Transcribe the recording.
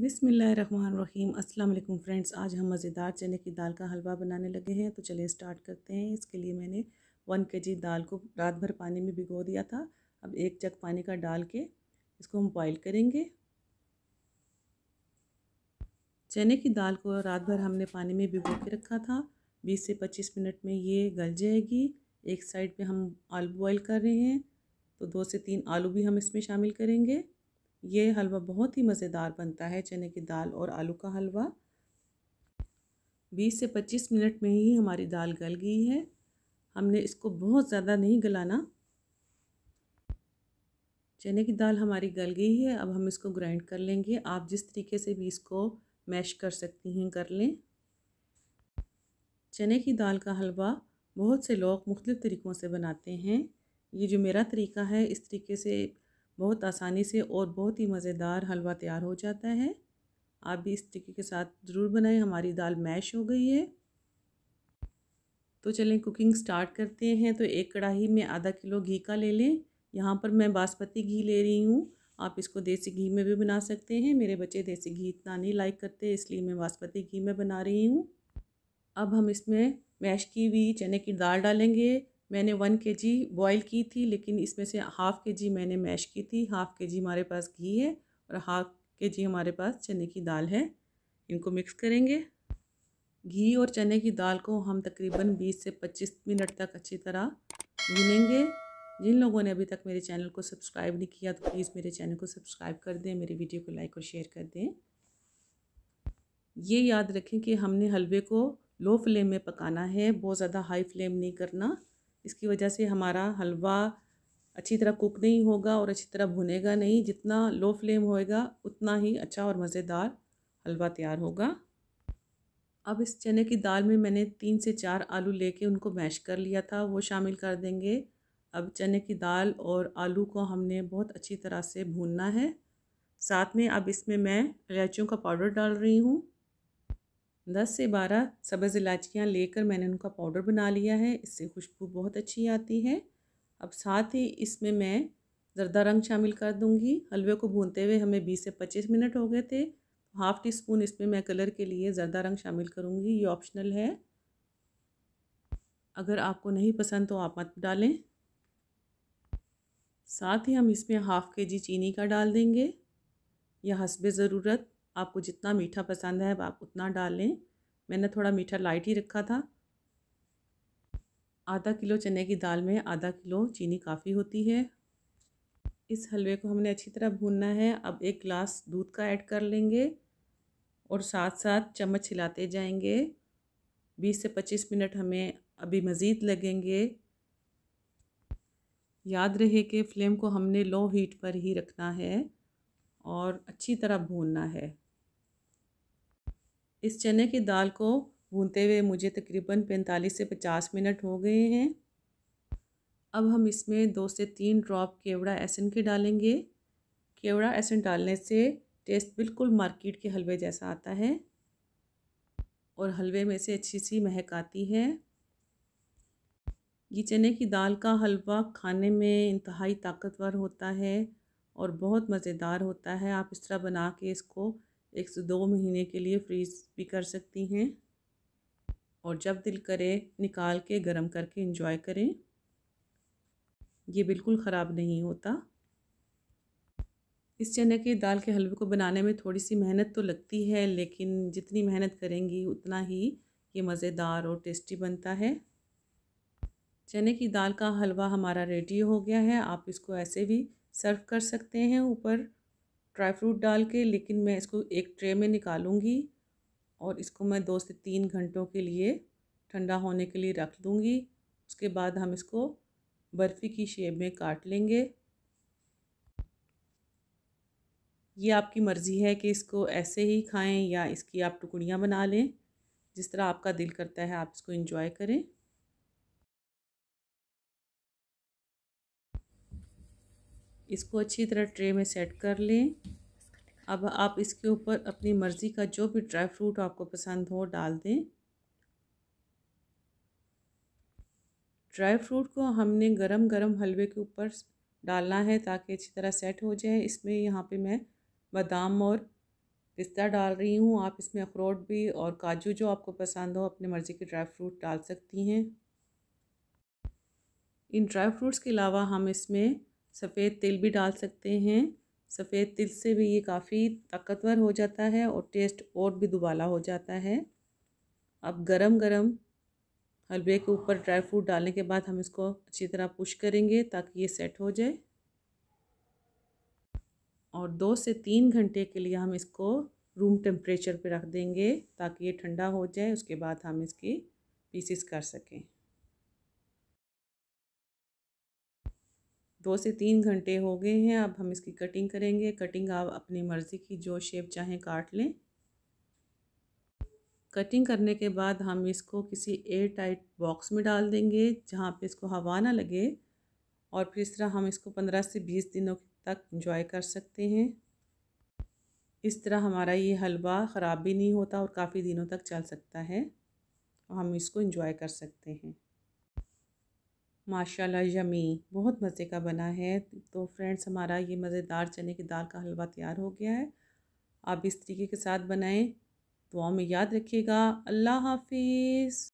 बिसमीम अस्सलाम वालेकुम फ्रेंड्स आज हम मज़ेदार चने की दाल का हलवा बनाने लगे हैं तो चलिए स्टार्ट करते हैं इसके लिए मैंने वन के जी दाल को रात भर पानी में भिगो दिया था अब एक चक पानी का डाल के इसको हम बॉईल करेंगे चने की दाल को रात भर हमने पानी में भिगो के रखा था बीस से पच्चीस मिनट में ये गल जाएगी एक साइड पर हम आलू बॉयल कर रहे हैं तो दो से तीन आलू भी हम इसमें शामिल करेंगे ये हलवा बहुत ही मज़ेदार बनता है चने की दाल और आलू का हलवा 20 से 25 मिनट में ही हमारी दाल गल गई है हमने इसको बहुत ज़्यादा नहीं गलाना चने की दाल हमारी गल गई है अब हम इसको ग्राइंड कर लेंगे आप जिस तरीके से भी इसको मैश कर सकती हैं कर लें चने की दाल का हलवा बहुत से लोग मुख्तलिफ़ तरीक़ों से बनाते हैं ये जो मेरा तरीका है इस तरीके से बहुत आसानी से और बहुत ही मज़ेदार हलवा तैयार हो जाता है आप भी इस तरीके के साथ ज़रूर बनाएं हमारी दाल मैश हो गई है तो चलें कुकिंग स्टार्ट करते हैं तो एक कढ़ाई में आधा किलो घी का ले लें यहाँ पर मैं बासमती घी ले रही हूँ आप इसको देसी घी में भी बना सकते हैं मेरे बच्चे देसी घी इतना नहीं लाइक करते इसलिए मैं बासमती घी में बना रही हूँ अब हम इसमें मैश की हुई चने की दाल डालेंगे मैंने वन के जी बॉयल की थी लेकिन इसमें से हाफ़ के जी मैंने मैश की थी हाफ़ के जी हमारे पास घी है और हाफ़ के जी हमारे पास चने की दाल है इनको मिक्स करेंगे घी और चने की दाल को हम तकरीबन 20 से 25 मिनट तक अच्छी तरह भूनेंगे जिन लोगों ने अभी तक मेरे चैनल को सब्सक्राइब नहीं किया तो प्लीज़ मेरे चैनल को सब्सक्राइब कर दें मेरी वीडियो को लाइक और शेयर कर दें ये याद रखें कि हमने हलवे को लो फ्लेम में पकाना है बहुत ज़्यादा हाई फ्लेम नहीं करना इसकी वजह से हमारा हलवा अच्छी तरह कुक नहीं होगा और अच्छी तरह भुनेगा नहीं जितना लो फ्लेम होएगा उतना ही अच्छा और मज़ेदार हलवा तैयार होगा अब इस चने की दाल में मैंने तीन से चार आलू लेके उनको मैश कर लिया था वो शामिल कर देंगे अब चने की दाल और आलू को हमने बहुत अच्छी तरह से भूनना है साथ में अब इसमें मैं इलायचियों का पाउडर डाल रही हूँ दस से बारह सब्ज़ इलायचियाँ लेकर मैंने उनका पाउडर बना लिया है इससे खुशबू बहुत अच्छी आती है अब साथ ही इसमें मैं ज़रदा रंग शामिल कर दूंगी हलवे को भूनते हुए हमें 20 से 25 मिनट हो गए थे हाफ़ टी स्पून इसमें मैं कलर के लिए ज़रदा रंग शामिल करूँगी ये ऑप्शनल है अगर आपको नहीं पसंद तो आप मत डालें साथ ही हम इसमें हाफ़ के जी चीनी का डाल देंगे या हसब ज़रूरत आपको जितना मीठा पसंद है आप उतना डाल लें मैंने थोड़ा मीठा लाइट ही रखा था आधा किलो चने की दाल में आधा किलो चीनी काफ़ी होती है इस हलवे को हमने अच्छी तरह भूनना है अब एक गिलास दूध का ऐड कर लेंगे और साथ साथ चम्मच हिलाते जाएंगे 20 से 25 मिनट हमें अभी मज़ीद लगेंगे याद रहे कि फ्लेम को हमने लो हीट पर ही रखना है और अच्छी तरह भूनना है इस चने की दाल को भूनते हुए मुझे तकरीबन 45 से 50 मिनट हो गए हैं अब हम इसमें दो से तीन ड्रॉप केवड़ा एसन के डालेंगे केवड़ा एसन डालने से टेस्ट बिल्कुल मार्केट के हलवे जैसा आता है और हलवे में से अच्छी सी महक आती है ये चने की दाल का हलवा खाने में इंतहाई ताकतवर होता है और बहुत मज़ेदार होता है आप इस तरह बना के इसको एक से दो महीने के लिए फ्रीज भी कर सकती हैं और जब दिल करे निकाल के गर्म करके इंजॉय करें ये बिल्कुल ख़राब नहीं होता इस चने की दाल के हलवे को बनाने में थोड़ी सी मेहनत तो लगती है लेकिन जितनी मेहनत करेंगी उतना ही ये मज़ेदार और टेस्टी बनता है चने की दाल का हलवा हमारा रेडी हो गया है आप इसको ऐसे भी सर्व कर सकते हैं ऊपर ड्राई फ्रूट डाल के लेकिन मैं इसको एक ट्रे में निकालूंगी और इसको मैं दो से तीन घंटों के लिए ठंडा होने के लिए रख दूंगी उसके बाद हम इसको बर्फ़ी की शेप में काट लेंगे ये आपकी मर्ज़ी है कि इसको ऐसे ही खाएं या इसकी आप टुकड़ियाँ बना लें जिस तरह आपका दिल करता है आप इसको इंजॉय करें इसको अच्छी तरह ट्रे में सेट कर लें अब आप इसके ऊपर अपनी मर्ज़ी का जो भी ड्राई फ्रूट आपको पसंद हो डाल दें ड्राई फ्रूट को हमने गरम गरम हलवे के ऊपर डालना है ताकि अच्छी तरह सेट हो जाए इसमें यहाँ पे मैं बादाम और पिस्ता डाल रही हूँ आप इसमें अखरोट भी और काजू जो आपको पसंद हो अपनी मर्ज़ी के ड्राई फ्रूट डाल सकती हैं इन ड्राई फ्रूट्स के अलावा हम इसमें सफ़ेद तिल भी डाल सकते हैं सफ़ेद तिल से भी ये काफ़ी ताकतवर हो जाता है और टेस्ट और भी दुबाला हो जाता है अब गरम गरम हलवे के ऊपर ड्राई फ्रूट डालने के बाद हम इसको अच्छी तरह पुश करेंगे ताकि ये सेट हो जाए और दो से तीन घंटे के लिए हम इसको रूम टेम्परेचर पे रख देंगे ताकि ये ठंडा हो जाए उसके बाद हम इसकी पीसीस कर सकें दो से तीन घंटे हो गए हैं अब हम इसकी कटिंग करेंगे कटिंग आप अपनी मर्ज़ी की जो शेप चाहें काट लें कटिंग करने के बाद हम इसको किसी एयर टाइट बॉक्स में डाल देंगे जहाँ पे इसको हवा ना लगे और फिर इस तरह हम इसको पंद्रह से बीस दिनों तक इंजॉय कर सकते हैं इस तरह हमारा ये हलवा ख़राब भी नहीं होता और काफ़ी दिनों तक चल सकता है और हम इसको इंजॉय कर सकते हैं माशाल्लाह यमी बहुत मज़े का बना है तो फ्रेंड्स हमारा ये मज़ेदार चने की दाल का हलवा तैयार हो गया है आप इस तरीके के साथ बनाएं दुआ में याद रखिएगा अल्लाह हाफिज़